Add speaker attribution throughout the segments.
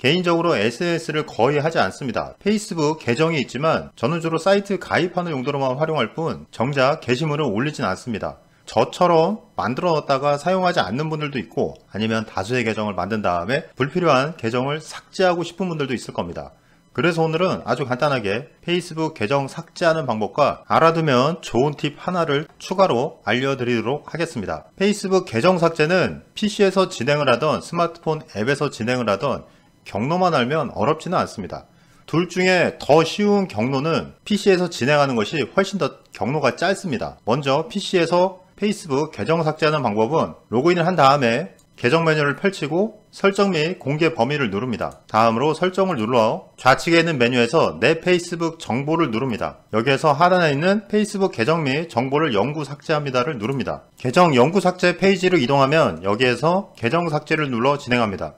Speaker 1: 개인적으로 SNS를 거의 하지 않습니다. 페이스북 계정이 있지만 저는 주로 사이트 가입하는 용도로만 활용할 뿐 정작 게시물을 올리진 않습니다. 저처럼 만들어 놨다가 사용하지 않는 분들도 있고 아니면 다수의 계정을 만든 다음에 불필요한 계정을 삭제하고 싶은 분들도 있을 겁니다. 그래서 오늘은 아주 간단하게 페이스북 계정 삭제하는 방법과 알아두면 좋은 팁 하나를 추가로 알려드리도록 하겠습니다. 페이스북 계정 삭제는 PC에서 진행을 하던 스마트폰 앱에서 진행을 하던 경로만 알면 어렵지는 않습니다. 둘 중에 더 쉬운 경로는 PC에서 진행하는 것이 훨씬 더 경로가 짧습니다. 먼저 PC에서 페이스북 계정 삭제하는 방법은 로그인을 한 다음에 계정 메뉴를 펼치고 설정 및 공개 범위를 누릅니다. 다음으로 설정을 눌러 좌측에 있는 메뉴에서 내 페이스북 정보를 누릅니다. 여기에서 하단에 있는 페이스북 계정 및 정보를 영구 삭제합니다를 누릅니다. 계정 영구 삭제 페이지로 이동하면 여기에서 계정 삭제를 눌러 진행합니다.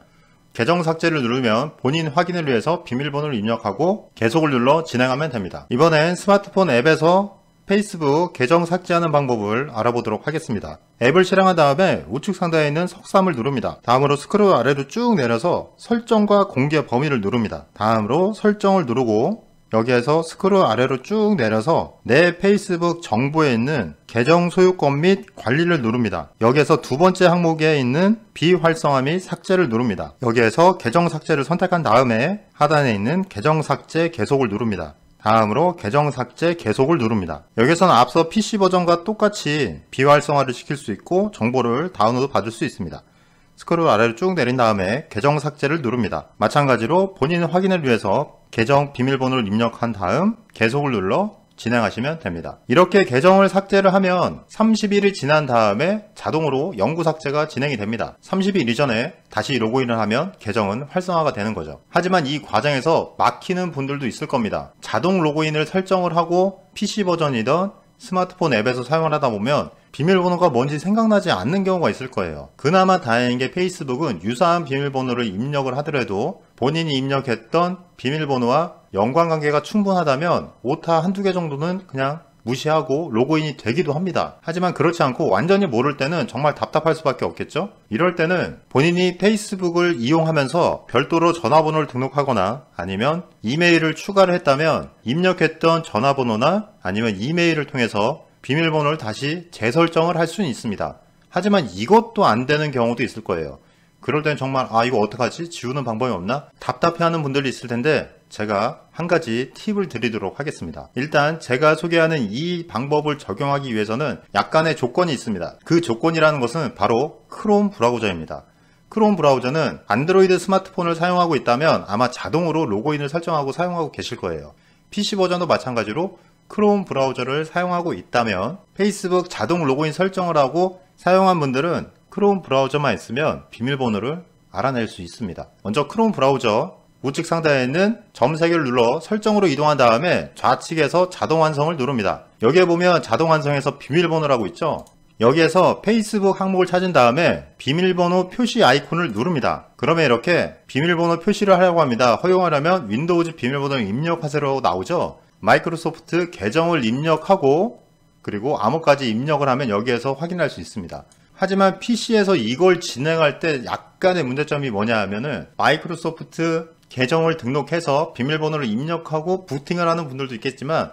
Speaker 1: 계정 삭제를 누르면 본인 확인을 위해서 비밀번호를 입력하고 계속을 눌러 진행하면 됩니다. 이번엔 스마트폰 앱에서 페이스북 계정 삭제하는 방법을 알아보도록 하겠습니다. 앱을 실행한 다음에 우측 상단에 있는 석삼을 누릅니다. 다음으로 스크롤 아래로 쭉 내려서 설정과 공개 범위를 누릅니다. 다음으로 설정을 누르고 여기에서 스크롤 아래로 쭉 내려서 내 페이스북 정보에 있는 계정 소유권 및 관리를 누릅니다. 여기에서 두 번째 항목에 있는 비활성화 및 삭제를 누릅니다. 여기에서 계정 삭제를 선택한 다음에 하단에 있는 계정 삭제 계속을 누릅니다. 다음으로 계정 삭제 계속을 누릅니다. 여기서는 에 앞서 PC 버전과 똑같이 비활성화를 시킬 수 있고 정보를 다운로드 받을 수 있습니다. 스크롤 아래로 쭉 내린 다음에 계정 삭제를 누릅니다. 마찬가지로 본인 확인을 위해서 계정 비밀번호를 입력한 다음 계속을 눌러 진행하시면 됩니다. 이렇게 계정을 삭제를 하면 30일이 지난 다음에 자동으로 영구 삭제가 진행이 됩니다. 30일 이전에 다시 로그인을 하면 계정은 활성화가 되는 거죠. 하지만 이 과정에서 막히는 분들도 있을 겁니다. 자동 로그인을 설정을 하고 PC 버전이던 스마트폰 앱에서 사용을 하다 보면 비밀번호가 뭔지 생각나지 않는 경우가 있을 거예요. 그나마 다행인 게 페이스북은 유사한 비밀번호를 입력을 하더라도 본인이 입력했던 비밀번호와 연관관계가 충분하다면 오타 한두 개 정도는 그냥 무시하고 로그인이 되기도 합니다. 하지만 그렇지 않고 완전히 모를 때는 정말 답답할 수밖에 없겠죠? 이럴 때는 본인이 페이스북을 이용하면서 별도로 전화번호를 등록하거나 아니면 이메일을 추가를 했다면 입력했던 전화번호나 아니면 이메일을 통해서 비밀번호를 다시 재설정을 할 수는 있습니다. 하지만 이것도 안 되는 경우도 있을 거예요. 그럴 땐 정말 아 이거 어떡하지? 지우는 방법이 없나? 답답해하는 분들이 있을 텐데 제가 한 가지 팁을 드리도록 하겠습니다. 일단 제가 소개하는 이 방법을 적용하기 위해서는 약간의 조건이 있습니다. 그 조건이라는 것은 바로 크롬 브라우저입니다. 크롬 브라우저는 안드로이드 스마트폰을 사용하고 있다면 아마 자동으로 로그인을 설정하고 사용하고 계실 거예요. PC 버전도 마찬가지로 크롬 브라우저를 사용하고 있다면 페이스북 자동 로그인 설정을 하고 사용한 분들은 크롬 브라우저만 있으면 비밀번호를 알아낼 수 있습니다. 먼저 크롬 브라우저 우측 상단에 있는 점 3개를 눌러 설정으로 이동한 다음에 좌측에서 자동 완성을 누릅니다. 여기에 보면 자동 완성에서 비밀번호라고 있죠? 여기에서 페이스북 항목을 찾은 다음에 비밀번호 표시 아이콘을 누릅니다. 그러면 이렇게 비밀번호 표시를 하려고 합니다. 허용하려면 윈도우즈 비밀번호 입력하세요 나오죠? 마이크로소프트 계정을 입력하고 그리고 암호까지 입력을 하면 여기에서 확인할 수 있습니다. 하지만 PC에서 이걸 진행할 때 약간의 문제점이 뭐냐 하면은 마이크로소프트 계정을 등록해서 비밀번호를 입력하고 부팅을 하는 분들도 있겠지만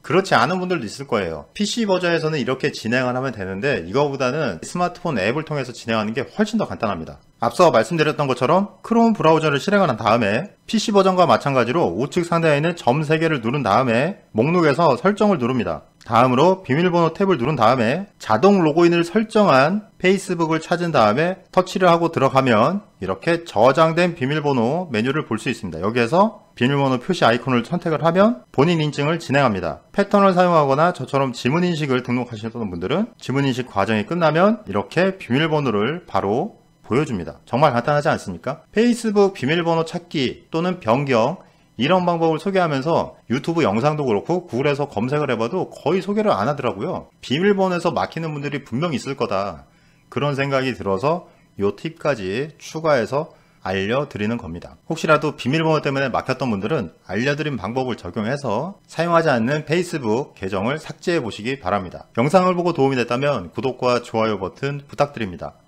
Speaker 1: 그렇지 않은 분들도 있을 거예요 PC 버전에서는 이렇게 진행을 하면 되는데 이거보다는 스마트폰 앱을 통해서 진행하는 게 훨씬 더 간단합니다 앞서 말씀드렸던 것처럼 크롬 브라우저를 실행한 다음에 PC 버전과 마찬가지로 우측 상단에 있는 점 3개를 누른 다음에 목록에서 설정을 누릅니다. 다음으로 비밀번호 탭을 누른 다음에 자동 로그인을 설정한 페이스북을 찾은 다음에 터치를 하고 들어가면 이렇게 저장된 비밀번호 메뉴를 볼 수 있습니다. 여기에서 비밀번호 표시 아이콘을 선택을 하면 본인 인증을 진행합니다. 패턴을 사용하거나 저처럼 지문인식을 등록하셨던 분들은 지문인식 과정이 끝나면 이렇게 비밀번호를 바로 보여줍니다. 정말 간단하지 않습니까? 페이스북 비밀번호 찾기 또는 변경 이런 방법을 소개하면서 유튜브 영상도 그렇고 구글에서 검색을 해봐도 거의 소개를 안 하더라고요. 비밀번호에서 막히는 분들이 분명히 있을 거다. 그런 생각이 들어서 요 팁까지 추가해서 알려드리는 겁니다. 혹시라도 비밀번호 때문에 막혔던 분들은 알려드린 방법을 적용해서 사용하지 않는 페이스북 계정을 삭제해 보시기 바랍니다. 영상을 보고 도움이 됐다면 구독과 좋아요 버튼 부탁드립니다.